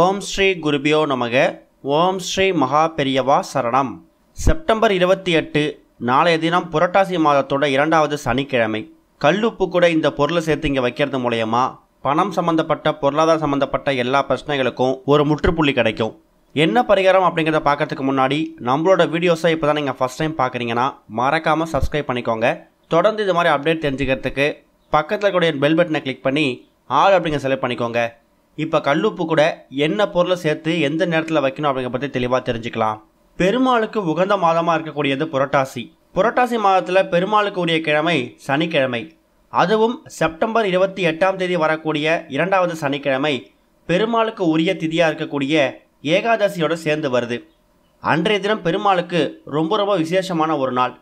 ஓம் ஸ்ரீ குருபியோ நமக ஓம் ஸ்ரீ மகா பெரியவா சரணம் செப்டம்பர் இருபத்தி எட்டு நாளைய தினம் புரட்டாசி மாதத்தோட இரண்டாவது சனிக்கிழமை கல்லுப்பு கூட இந்த பொருளை சேர்த்து இங்கே வைக்கிறது மூலயமா பணம் சம்மந்தப்பட்ட பொருளாதார சம்மந்தப்பட்ட எல்லா பிரச்சனைகளுக்கும் ஒரு முற்றுப்புள்ளி கிடைக்கும் என்ன பரிகாரம் அப்படிங்கிறத பார்க்கறதுக்கு முன்னாடி நம்மளோட வீடியோஸை இப்போ தான் நீங்கள் ஃபஸ்ட் டைம் பார்க்குறீங்கன்னா மறக்காமல் சப்ஸ்கிரைப் பண்ணிக்கோங்க தொடர்ந்து இது மாதிரி அப்டேட் தெரிஞ்சுக்கிறதுக்கு பக்கத்தில் கூட பெல் பட்டனை கிளிக் பண்ணி ஆள் அப்படிங்க செலக்ட் பண்ணிக்கோங்க இப்போ கல்லுப்பு கூட என்ன பொருளை சேர்த்து எந்த நேரத்தில் வைக்கணும் அப்படிங்கிற பற்றி தெளிவாக தெரிஞ்சுக்கலாம் பெருமாளுக்கு உகந்த மாதமாக இருக்கக்கூடியது புரட்டாசி புரட்டாசி மாதத்தில் பெருமாளுக்கு உரிய கிழமை சனிக்கிழமை அதுவும் செப்டம்பர் இருபத்தி எட்டாம் தேதி வரக்கூடிய இரண்டாவது சனிக்கிழமை பெருமாளுக்கு உரிய திதியாக இருக்கக்கூடிய ஏகாதசியோடு சேர்ந்து வருது அன்றைய தினம் பெருமாளுக்கு ரொம்ப ரொம்ப விசேஷமான ஒரு நாள்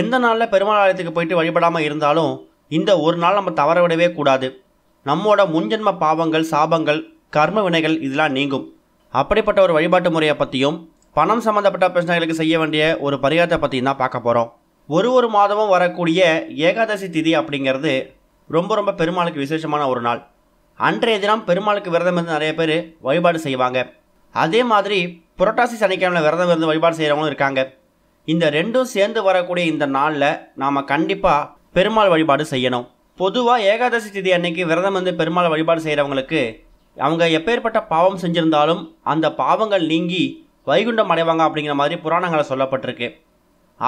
எந்த நாளில் பெருமாள் ஆலயத்துக்கு போயிட்டு வழிபடாமல் இருந்தாலும் இந்த ஒரு நாள் நம்ம தவற விடவே கூடாது நம்மோட முன்ஜென்ம பாவங்கள் சாபங்கள் கர்ம வினைகள் இதெல்லாம் நீங்கும் அப்படிப்பட்ட ஒரு வழிபாட்டு முறையை பற்றியும் பணம் சம்மந்தப்பட்ட பிரச்சனைகளுக்கு செய்ய வேண்டிய ஒரு பரிகாரத்தை பற்றியும் தான் பார்க்க போகிறோம் ஒரு ஒரு மாதமும் வரக்கூடிய ஏகாதசி திதி அப்படிங்கிறது ரொம்ப ரொம்ப பெருமாளுக்கு விசேஷமான ஒரு நாள் அன்றைய தினம் பெருமாளுக்கு விரதம் இருந்து நிறைய பேர் வழிபாடு செய்வாங்க அதே மாதிரி புரட்டாசி சனிக்கிழமை விரதம் இருந்து வழிபாடு செய்கிறவங்களும் இருக்காங்க இந்த ரெண்டும் சேர்ந்து வரக்கூடிய இந்த நாளில் நாம் கண்டிப்பாக பெருமாள் வழிபாடு செய்யணும் பொதுவாக ஏகாதசி திதி அன்னைக்கு விரதம் வந்து பெருமாள் வழிபாடு செய்கிறவங்களுக்கு அவங்க எப்பேற்பட்ட பாவம் செஞ்சுருந்தாலும் அந்த பாவங்கள் நீங்கி வைகுண்டம் அடைவாங்க அப்படிங்கிற மாதிரி புராணங்களை சொல்லப்பட்டிருக்கு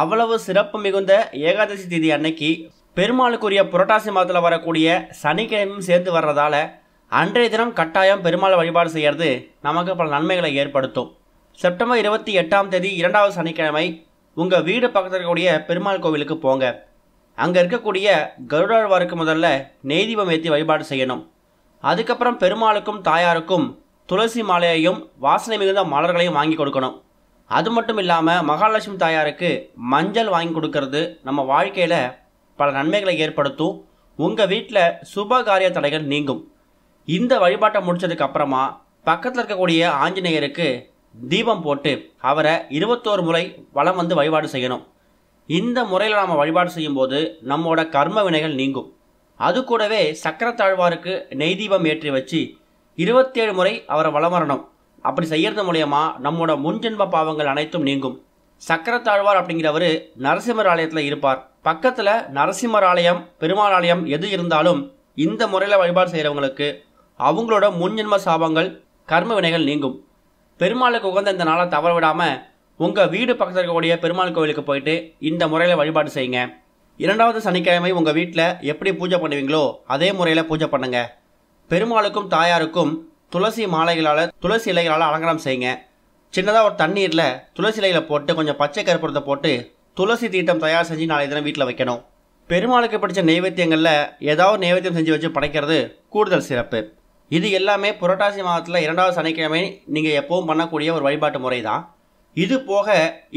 அவ்வளவு சிறப்பு மிகுந்த ஏகாதசி திதி அன்னைக்கு பெருமாளுக்குரிய புரட்டாசி மாதத்தில் வரக்கூடிய சனிக்கிழமையும் சேர்த்து வர்றதால அன்றைய தினம் கட்டாயம் பெருமாள் வழிபாடு செய்கிறது நமக்கு பல நன்மைகளை ஏற்படுத்தும் செப்டம்பர் இருபத்தி எட்டாம் தேதி இரண்டாவது சனிக்கிழமை உங்கள் வீடு பக்கத்தில் இருக்கக்கூடிய பெருமாள் கோவிலுக்கு போங்க அங்கே இருக்கக்கூடிய கருடாழ்வாருக்கு முதல்ல நெய்தீபம் ஏற்றி வழிபாடு செய்யணும் அதுக்கப்புறம் பெருமாளுக்கும் தாயாருக்கும் துளசி மாலையையும் வாசனை மிகுந்த மலர்களையும் வாங்கி கொடுக்கணும் அது மட்டும் இல்லாமல் மகாலட்சுமி தாயாருக்கு மஞ்சள் வாங்கி கொடுக்கறது நம்ம வாழ்க்கையில் பல நன்மைகளை ஏற்படுத்தும் உங்கள் வீட்டில் சுப காரிய தடைகள் நீங்கும் இந்த வழிபாட்டை முடித்ததுக்கு அப்புறமா பக்கத்தில் இருக்கக்கூடிய ஆஞ்சநேயருக்கு தீபம் போட்டு அவரை இருபத்தோரு முறை வளம் வந்து வழிபாடு செய்யணும் இந்த முறையில் நாம் வழிபாடு செய்யும்போது நம்மோட கர்ம வினைகள் நீங்கும் அது கூடவே சக்கரத்தாழ்வாருக்கு நெய்தீபம் ஏற்றி வச்சு இருபத்தேழு முறை அவரை வளம் வரணும் அப்படி செய்யறது மூலயமா நம்மோட முன்ஜென்ம பாவங்கள் அனைத்தும் நீங்கும் சக்கரத்தாழ்வார் அப்படிங்கிறவர் நரசிம்மர் ஆலயத்தில் இருப்பார் பக்கத்தில் நரசிம்மர் ஆலயம் பெருமாள் ஆலயம் எது இருந்தாலும் இந்த முறையில் வழிபாடு செய்கிறவங்களுக்கு அவங்களோட முன்ஜென்ம சாபங்கள் கர்ம வினைகள் நீங்கும் பெருமாளுக்கு உகந்த இந்த நாளை தவற விடாமல் உங்கள் வீடு பக்கத்தில் இருக்கக்கூடிய பெருமாள் கோவிலுக்கு போயிட்டு இந்த முறையில் வழிபாடு செய்யுங்க இரண்டாவது சனிக்கிழமை உங்கள் வீட்டில் எப்படி பூஜை பண்ணுவீங்களோ அதே முறையில் பூஜை பண்ணுங்க பெருமாளுக்கும் தாயாருக்கும் துளசி மாலைகளால் துளசி இலைகளால் அலங்காரம் செய்யுங்க சின்னதாக ஒரு தண்ணீரில் துளசி இலைகளை போட்டு கொஞ்சம் பச்சை கருப்புறத்தை போட்டு துளசி தீட்டம் தயார் செஞ்சு நாளை தினம் வீட்டில் வைக்கணும் பெருமாளுக்கு பிடிச்ச நைவேத்தியங்களில் ஏதாவது நைவேத்தியம் செஞ்சு வச்சு படைக்கிறது கூடுதல் சிறப்பு இது எல்லாமே புரட்டாசி மாதத்தில் இரண்டாவது சனிக்கிழமை நீங்கள் எப்பவும் பண்ணக்கூடிய ஒரு வழிபாட்டு முறை தான் இது போக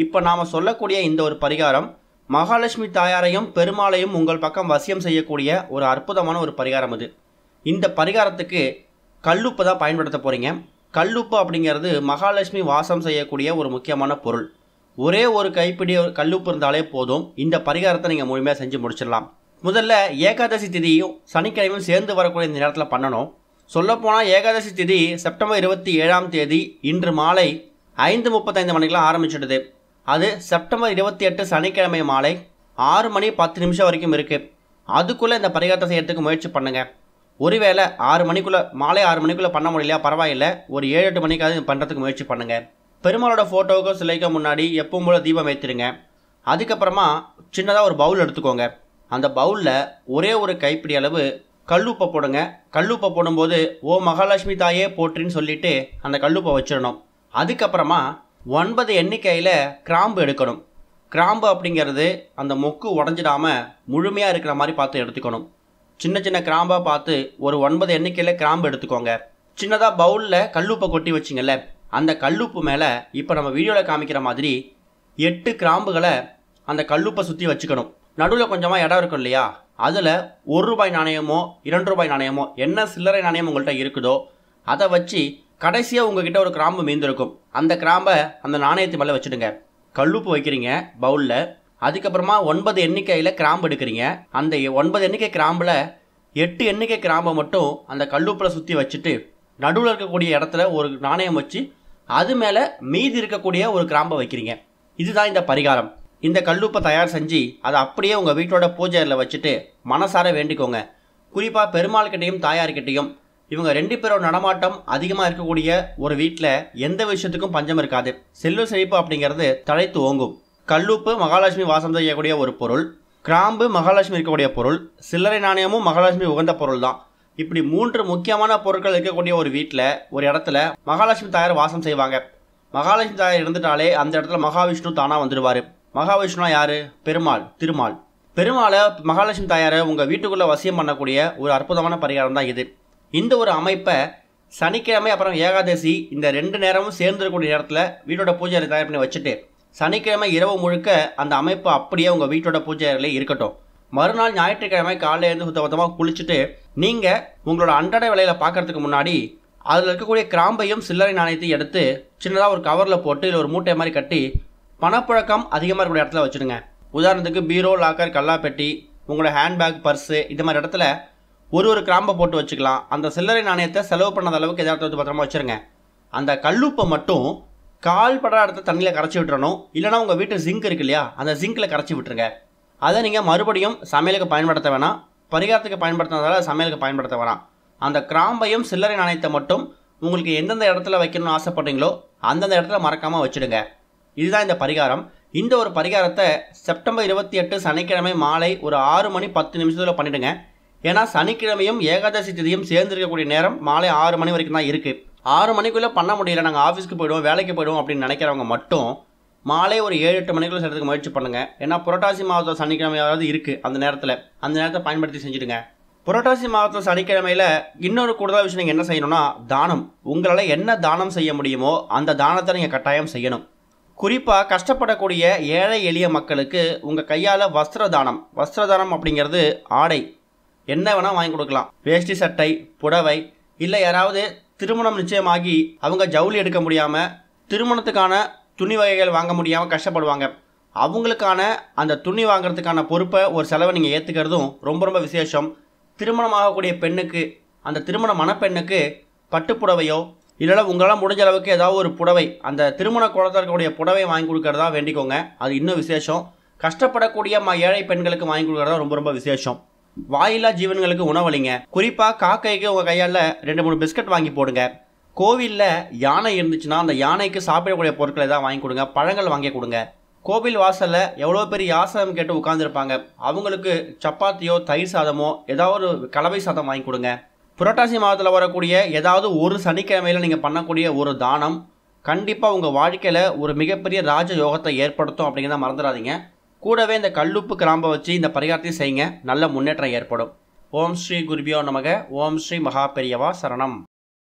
இப்போ நாம் சொல்லக்கூடிய இந்த ஒரு பரிகாரம் மகாலட்சுமி தாயாரையும் பெருமாளையும் உங்கள் பக்கம் வசியம் செய்யக்கூடிய ஒரு அற்புதமான ஒரு பரிகாரம் இது இந்த பரிகாரத்துக்கு கல்லுப்பு தான் பயன்படுத்த போகிறீங்க கல்லுப்பு அப்படிங்கிறது மகாலட்சுமி வாசம் செய்யக்கூடிய ஒரு முக்கியமான பொருள் ஒரே ஒரு கைப்பிடி கல்லுப்பு இருந்தாலே போதும் இந்த பரிகாரத்தை நீங்கள் முழுமையாக செஞ்சு முடிச்சிடலாம் முதல்ல ஏகாதசி திதியும் சனிக்கிழமையும் சேர்ந்து வரக்கூடிய இந்த நேரத்தில் பண்ணணும் சொல்லப்போனால் ஏகாதசி திதி செப்டம்பர் இருபத்தி ஏழாம் தேதி இன்று மாலை ஐந்து முப்பத்தைந்து மணிக்கெலாம் ஆரம்பிச்சிடுது அது செப்டம்பர் இருபத்தி எட்டு சனிக்கிழமை மாலை ஆறு மணி பத்து நிமிஷம் வரைக்கும் இருக்குது அதுக்குள்ளே இந்த பரிகாரத்தை செய்யறதுக்கு முயற்சி பண்ணுங்கள் ஒருவேளை ஆறு மணிக்குள்ளே மாலை ஆறு மணிக்குள்ளே பண்ண முடியலையா பரவாயில்ல ஒரு ஏழு எட்டு மணிக்காவது பண்ணுறதுக்கு முயற்சி பண்ணுங்கள் பெருமாளோட ஃபோட்டோவுக்கும் சிலைக்கும் முன்னாடி எப்பவும் போல தீபம் வைத்திருங்க அதுக்கப்புறமா சின்னதாக ஒரு பவுல் எடுத்துக்கோங்க அந்த பவுலில் ஒரே ஒரு கைப்பிடி அளவு கல்லுப்பை போடுங்க கல்லுப்பை போடும்போது ஓ மகாலட்சுமி தாயே போற்றின்னு சொல்லிவிட்டு அந்த கல்லுப்பை வச்சிடணும் அதுக்கப்புறமா ஒன்பது எண்ணிக்கையில் கிராம்பு எடுக்கணும் கிராம்பு அப்படிங்கிறது அந்த மொக்கு உடஞ்சிடாமல் முழுமையாக இருக்கிற மாதிரி பார்த்து எடுத்துக்கணும் சின்ன சின்ன கிராம்பாக பார்த்து ஒரு ஒன்பது எண்ணிக்கையில் கிராம்பு எடுத்துக்கோங்க சின்னதாக பவுலில் கல்லுப்பை கொட்டி வச்சிங்கல்ல அந்த கல்லுப்பு மேலே இப்போ நம்ம வீடியோவில் காமிக்கிற மாதிரி எட்டு கிராம்புகளை அந்த கல்லுப்பை சுற்றி வச்சுக்கணும் நடுவில் கொஞ்சமாக இடம் இருக்கும் இல்லையா அதில் ஒரு ரூபாய் நாணயமோ இரண்டு ரூபாய் நாணயமோ என்ன சில்லறை நாணயம் உங்கள்கிட்ட இருக்குதோ அதை வச்சு கடைசியாக உங்ககிட்ட ஒரு கிராம்பு மீந்திருக்கும் அந்த கிராம்பை அந்த நாணயத்து மேலே வச்சுடுங்க கல்லுப்பு வைக்கிறீங்க பவுலில் அதுக்கப்புறமா ஒன்பது எண்ணிக்கையில் கிராம்பு எடுக்கிறீங்க அந்த ஒன்பது எண்ணிக்கை கிராம்பில் எட்டு எண்ணிக்கை கிராம்பை மட்டும் அந்த கல்லுப்பில் சுற்றி வச்சுட்டு நடுவில் இருக்கக்கூடிய இடத்துல ஒரு நாணயம் வச்சு அது மேலே மீதி இருக்கக்கூடிய ஒரு கிராம்பை வைக்கிறீங்க இதுதான் இந்த பரிகாரம் இந்த கல்லுப்பை தயார் செஞ்சு அதை அப்படியே உங்கள் வீட்டோட பூஜையில் வச்சுட்டு மனசார வேண்டிக்கோங்க குறிப்பாக பெருமாள்கிட்டையும் தாயார்கிட்டையும் இவங்க ரெண்டு பேரோட நடமாட்டம் அதிகமாக இருக்கக்கூடிய ஒரு வீட்டில் எந்த விஷயத்துக்கும் பஞ்சம் இருக்காது செல்வ செழிப்பு அப்படிங்கிறது தழைத்து ஓங்கும் கல்லூப்பு மகாலட்சுமி வாசம் செய்யக்கூடிய ஒரு பொருள் கிராம்பு மகாலட்சுமி இருக்கக்கூடிய பொருள் சில்லறை நாணயமும் மகாலட்சுமி உகந்த பொருள் தான் இப்படி மூன்று முக்கியமான பொருட்கள் இருக்கக்கூடிய ஒரு வீட்டில் ஒரு இடத்துல மகாலட்சுமி தாயார் வாசம் செய்வாங்க மகாலட்சுமி தாயார் இருந்துட்டாலே அந்த இடத்துல மகாவிஷ்ணு தானாக வந்துடுவார் மகாவிஷ்ணுனா யார் பெருமாள் திருமால் பெருமாளை மகாலட்சுமி தாயாரை உங்கள் வீட்டுக்குள்ளே வசியம் பண்ணக்கூடிய ஒரு அற்புதமான பரிகாரம் தான் இது இந்த ஒரு அமைப்பை சனிக்கிழமை அப்புறம் ஏகாதசி இந்த ரெண்டு நேரமும் சேர்ந்துருக்கூடிய நேரத்தில் வீட்டோட பூஜை தயார் பண்ணி வச்சுட்டு சனிக்கிழமை இரவு முழுக்க அந்த அமைப்பு அப்படியே உங்கள் வீட்டோட பூஜை அறையிலே இருக்கட்டும் மறுநாள் ஞாயிற்றுக்கிழமை காலையில் இருந்து சுத்தபத்தமாக குளிச்சுட்டு நீங்கள் உங்களோட அன்றாட வேலையில் பார்க்குறதுக்கு முன்னாடி அதில் இருக்கக்கூடிய கிராம்பையும் சில்லறை நாணயத்தையும் எடுத்து சின்னதாக ஒரு கவரில் போட்டு இல்லை ஒரு மூட்டை மாதிரி கட்டி பணப்புழக்கம் அதிகமாக இருக்கக்கூடிய இடத்துல வச்சுடுங்க உதாரணத்துக்கு பீரோ லாக்கர் கல்லாப்பெட்டி உங்களோட ஹேண்ட்பேக் பர்ஸு இந்த மாதிரி இடத்துல ஒரு ஒரு கிராம்பை போட்டு வச்சுக்கலாம் அந்த சில்லறை நாணயத்தை செலவு பண்ணாத அளவுக்கு எதாவது பத்திரமா வச்சுருங்க அந்த கல்லுப்பை மட்டும் கால் படுற இடத்த தண்ணியில் கரைச்சி விட்டுறணும் இல்லைனா உங்கள் வீட்டு ஜிங்க் இருக்கு இல்லையா அந்த ஜிங்கில் கரைச்சி விட்டுருங்க அதை நீங்கள் மறுபடியும் சமையலுக்கு பயன்படுத்த வேணாம் பரிகாரத்துக்கு பயன்படுத்தினதால சமையலுக்கு பயன்படுத்த வேணாம் அந்த கிராம்பையும் சில்லறை நாணயத்தை மட்டும் உங்களுக்கு எந்தெந்த இடத்துல வைக்கணும்னு ஆசைப்பட்டீங்களோ அந்தந்த இடத்துல மறக்காமல் வச்சுடுங்க இதுதான் இந்த பரிகாரம் இந்த ஒரு பரிகாரத்தை செப்டம்பர் இருபத்தி எட்டு சனிக்கிழமை மாலை ஒரு ஆறு மணி பத்து நிமிஷத்தில் பண்ணிவிடுங்க ஏன்னா சனிக்கிழமையும் ஏகாதசி திதியும் சேர்ந்து இருக்கக்கூடிய நேரம் மாலை ஆறு மணி வரைக்கும் தான் இருக்குது ஆறு மணிக்குள்ளே பண்ண முடியல நாங்கள் ஆஃபீஸ்க்கு போயிடுவோம் வேலைக்கு போயிடுவோம் அப்படின்னு நினைக்கிறவங்க மட்டும் மாலை ஒரு ஏழு எட்டு மணிக்குள்ளே செய்கிறதுக்கு முயற்சி பண்ணுங்கள் ஏன்னா புரட்டாசி மாவட்டம் சனிக்கிழமையாவது இருக்குது அந்த நேரத்தில் அந்த நேரத்தை பயன்படுத்தி செஞ்சுடுங்க புரட்டாசி மாதத்தில் சனிக்கிழமையில் இன்னொரு கூடுதல் விஷயம் நீங்கள் என்ன செய்யணும்னா தானம் உங்களால் என்ன தானம் செய்ய முடியுமோ அந்த தானத்தை நீங்கள் கட்டாயம் செய்யணும் குறிப்பாக கஷ்டப்படக்கூடிய ஏழை எளிய மக்களுக்கு உங்கள் கையால் வஸ்திர தானம் வஸ்திர தானம் அப்படிங்கிறது ஆடை என்ன வேணால் வாங்கி கொடுக்கலாம் வேஷ்டி சட்டை புடவை இல்லை யாராவது திருமணம் நிச்சயமாகி அவங்க ஜவுளி எடுக்க முடியாமல் திருமணத்துக்கான துணி வகைகள் வாங்க முடியாமல் கஷ்டப்படுவாங்க அவங்களுக்கான அந்த துணி வாங்குறதுக்கான பொறுப்பை ஒரு செலவை நீங்கள் ஏற்றுக்கிறதும் ரொம்ப ரொம்ப விசேஷம் திருமணம் ஆகக்கூடிய பெண்ணுக்கு அந்த திருமண மணப்பெண்ணுக்கு பட்டுப்புடவையோ இல்லைனா உங்களால் முடிஞ்ச அளவுக்கு ஏதாவது ஒரு புடவை அந்த திருமண குளத்தில் இருக்கக்கூடிய புடவை வாங்கி கொடுக்கறதா வேண்டிக்கோங்க அது இன்னும் விசேஷம் கஷ்டப்படக்கூடிய ம ஏழை பெண்களுக்கு வாங்கி கொடுக்கறதா ரொம்ப ரொம்ப விசேஷம் வாயில்லா ஜீவன்களுக்கு உணவளிங்க குறிப்பாக காக்கைக்கு உங்கள் கையால் ரெண்டு மூணு பிஸ்கட் வாங்கி போடுங்க கோவிலில் யானை இருந்துச்சுன்னா அந்த யானைக்கு சாப்பிடக்கூடிய பொருட்களை தான் வாங்கி கொடுங்க பழங்கள் வாங்கி கொடுங்க கோவில் வாசலில் எவ்வளோ பெரிய யாசகம் கேட்டு உட்காந்துருப்பாங்க அவங்களுக்கு சப்பாத்தியோ தயிர் சாதமோ ஏதாவது ஒரு கலவை சாதம் வாங்கி கொடுங்க புரட்டாசி மாதத்தில் வரக்கூடிய ஏதாவது ஒரு சனிக்கிழமையில் நீங்கள் பண்ணக்கூடிய ஒரு தானம் கண்டிப்பாக உங்கள் வாழ்க்கையில் ஒரு மிகப்பெரிய ராஜ யோகத்தை ஏற்படுத்தும் அப்படிங்கிறத மறந்துடாதீங்க கூடவே இந்த கல்லுப்பு கிராம்பை வச்சு இந்த பரிகாரத்தையும் செய்யுங்க நல்ல முன்னேற்றம் ஏற்படும் ஓம் ஸ்ரீ குருபியோ நமக ஓம் ஸ்ரீ மகா பெரியவா சரணம்